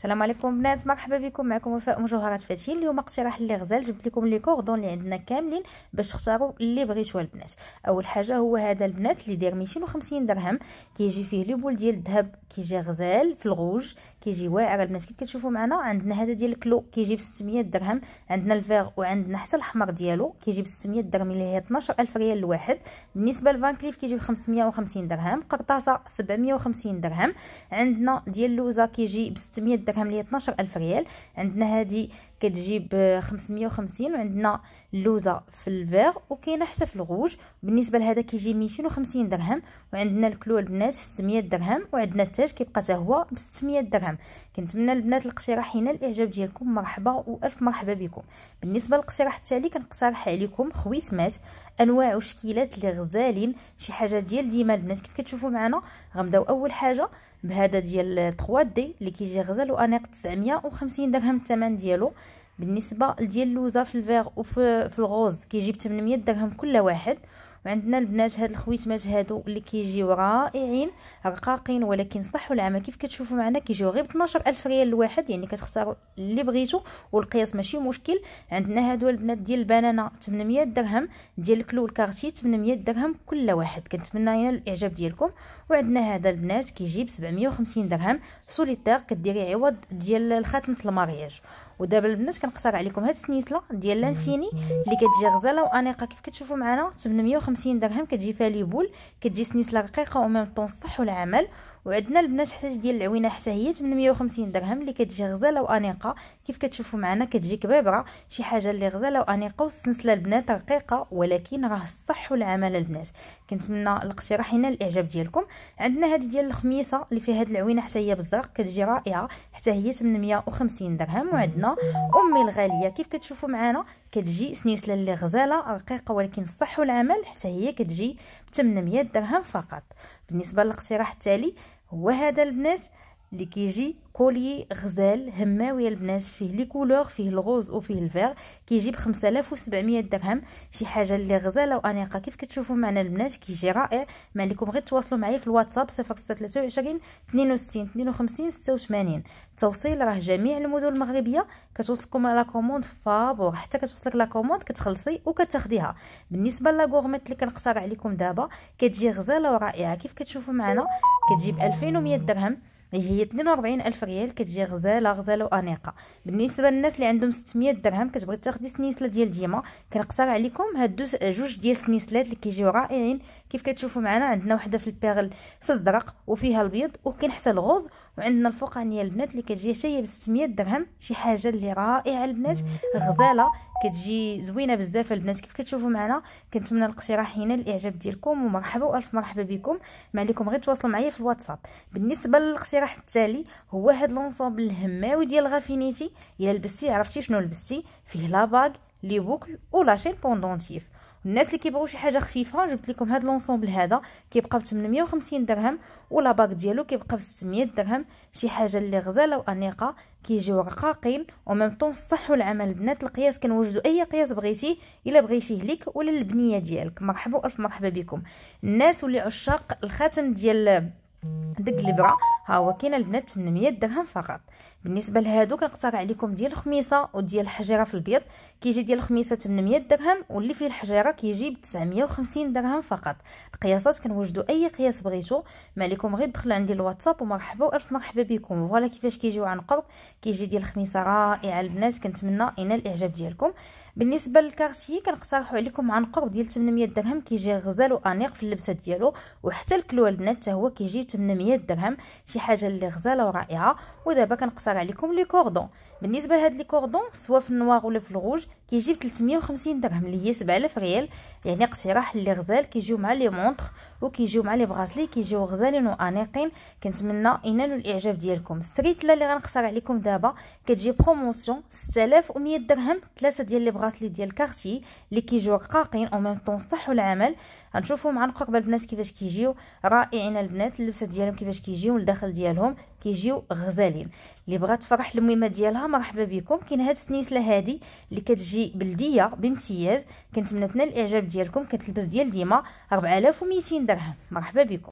السلام عليكم بنات مرحبا بكم معكم وفاء مجوهرات فاتين اليوم اقتراح اللي غزال جبت لكم لي كوردون اللي عندنا كاملين باش تختاروا اللي بغيتوا البنات اول حاجه هو هذا البنات اللي داير 250 درهم كيجي فيه لي بول ديال الذهب كيجي غزال في الغوج كيجي واعر البنات كيف كتشوفوا معنا عندنا هذا ديال الكلو كيجي ب 600 درهم عندنا الفيغ وعندنا حتى الاحمر ديالو كيجي ب 600 درهم اللي هي 12000 ريال الواحد بالنسبه لفان كليف كيجي ب 550 درهم قرطاسه 750 درهم عندنا ديال لوزا كيجي ب 600 درهم درهم لي 12000 ريال عندنا هذه كتجيب 550 وعندنا اللوزه في الفيغ وكاينه حتى في الغوج بالنسبه لهذا كيجي 250 درهم وعندنا الكلو البنات 600 درهم وعندنا التاج كيبقى حتى هو ب 600 درهم كنتمنى البنات الاقتراح هنا الاعجاب ديالكم مرحبا والف مرحبا بكم بالنسبه للاقتراح التالي كنقترح عليكم خويتمات انواع وشكيلات اللي غزالين شي حاجه ديال ديما البنات كيف كتشوفوا معنا غنبداو اول حاجه بهذا ديال 3 دي اللي كيجي غزال وانيق 950 درهم الثمن ديالو بالنسبه لديال اللوزه في الفيغ وفي في الغوز كيجيب 800 درهم كل واحد وعندنا البنات هاد الخويتمات هادو اللي كيجيو رائعين رقاقين ولكن صح والعمى كيف كتشوفوا معنا كيجيو غير ب 12000 ريال الواحد يعني كتختاروا اللي بغيتو والقياس ماشي مشكل عندنا هادو البنات ديال البنانه 800 درهم ديال الكلو الكارتي 800 درهم كل واحد كنتمنى هنا الاعجاب ديالكم وعندنا هذا البنات كيجيب 750 درهم سوليتير كديري عوض ديال الخاتم المارياج ودابا البنات كنقترح عليكم هاد السنيسله ديال لانفيني اللي كتجي غزاله وانيقه كيف كتشوفوا معنا 850 درهم كتجي فيها بول كتجي سنيسله رقيقه وميم طون الصح والعمل وعندنا البنات حتى ديال العوينه حتى هي 850 درهم اللي كتجي غزاله وانيقه كيف كتشوفوا معنا كتجي كبابره شي حاجه اللي غزاله وانيقه والسنسله البنات رقيقه ولكن راه الصح والعمل البنات كنتمنى الاقتراح هنا الاعجاب ديالكم عندنا هذه ديال الخميسه اللي فيها هاد العوينه حتى هي بالزرق كتجي رائعه حتى هي 850 درهم وعندنا امي الغاليه كيف كتشوفوا معنا كتجي سنيسله اللي غزاله رقيقه ولكن الصح والعمل حتى هي كتجي ب 800 درهم فقط بالنسبه للاقتراح التالي هو هذا البنات اللي كيجي كولي غزال هماوي البنات فيه لي كولور فيه الغوز وفيه الفيغ كيجي ب 5700 درهم شي حاجه اللي غزاله وانيقه كيف كتشوفوا معنا البنات كيجي رائع ما عليكم غير تواصلوا معايا في الواتساب 0623 62 52 86 التوصيل راه جميع المدن المغربيه كتوصلكم لا كوموند فابور حتى كتوصلك لا كوموند كتخلصي وكتاخديها بالنسبه لا غورميت اللي كنقترح عليكم دابا كتجي غزاله ورائعه كيف كتشوفوا معنا كتجي ب 2100 درهم هي 42 الف ريال كتجي غزاله غزاله وانيقه بالنسبه للناس اللي عندهم 600 درهم كتبغي تاخدي سنيسله ديال ديما كنقترح عليكم هاد جوج ديال السنيسلات اللي كيجيو رائعين كيف كتشوفوا معنا عندنا وحده في البيغل في الزرق وفيها البيض وكاين حتى الغوز وعندنا الفوقانيه البنات اللي كتجي حتى هي ب 600 درهم شي حاجه اللي رائعه البنات غزاله كتجي زوينه بزاف البنات كيف كتشوفوا معنا كنتمنى الاقتراح هنا الاعجاب ديالكم ومرحبا والف مرحبا بكم ما عليكم غير تواصلوا معايا في الواتساب بالنسبه للاقتراح التالي هو هذا لونصومبل الهماوي ديال غافينيتي الا لبستي عرفتي شنو لبستي فيه لاباك لي بوكل ولا شين بوندونتيف الناس اللي كيبغيو شي حاجه خفيفه جبت لكم هذا لونسومبل هذا كيبقى ب 850 درهم ولا باك ديالو كيبقى ب 600 درهم شي حاجه اللي غزاله وانيقه كيجيو رقاقين وميم طون صحوا العمل البنات القياس كنوجدوا اي قياس بغيتيه الا بغيتيه ليك ولا البنيه ديالك مرحبا الف مرحبا بكم الناس واللي عشاق الخاتم ديال ديك البرا ها هو كاين البنات 800 درهم فقط بالنسبه لهادو كنقترح عليكم ديال الخميسه وديال الحجيره في البيض كيجي ديال الخميسه 800 درهم واللي فيه الحجيره كيجي ب 950 درهم فقط القياسات كنوجدوا اي قياس بغيتو عليكم غير دخلوا عندي الواتساب ومرحبا والف مرحبا بكم فوالا كيفاش كيجيو عن قرب كيجي ديال الخميسه رائعه البنات كنتمنى ينال الاعجاب ديالكم بالنسبه للكارتي كنقترحوا عليكم عن قرب ديال 800 درهم كيجي غزال وانيق في اللبسه ديالو وحتى الكلوه البنات حتى هو كيجي 800 درهم شي حاجه اللي غزاله ورائعه ودابا كنقترح عليكم لي كوردون بالنسبه لهاد لي كوردون سواء في النوار ولا في الغوج كيجي ب 350 درهم اللي هي 7000 ريال يعني اقتراح اللي غزال كيجيو مع لي مونطخ وكيجيو مع لي براسلي كيجيو غزالين وانيقين كنتمنى ينالوا الاعجاب ديالكم السريتله اللي غنقترح عليكم دابا كتجي بروموسيون 6100 درهم ثلاثه ديال لي البلاص اللي ديال الكارتي اللي كيجيو رقاقين او ميم طون صحو العمل غنشوفو مع قبل البنات كيفاش كيجيو رائعين البنات اللبسه ديالهم كيفاش كيجيو الداخل ديالهم كيجيو غزالين اللي بغات تفرح الميمه ديالها مرحبا بكم كاين هاد السنيسله هادي اللي كتجي بلديه بامتياز كنتمنى تنال الاعجاب ديالكم كتلبس ديال ديما 4200 درهم مرحبا بكم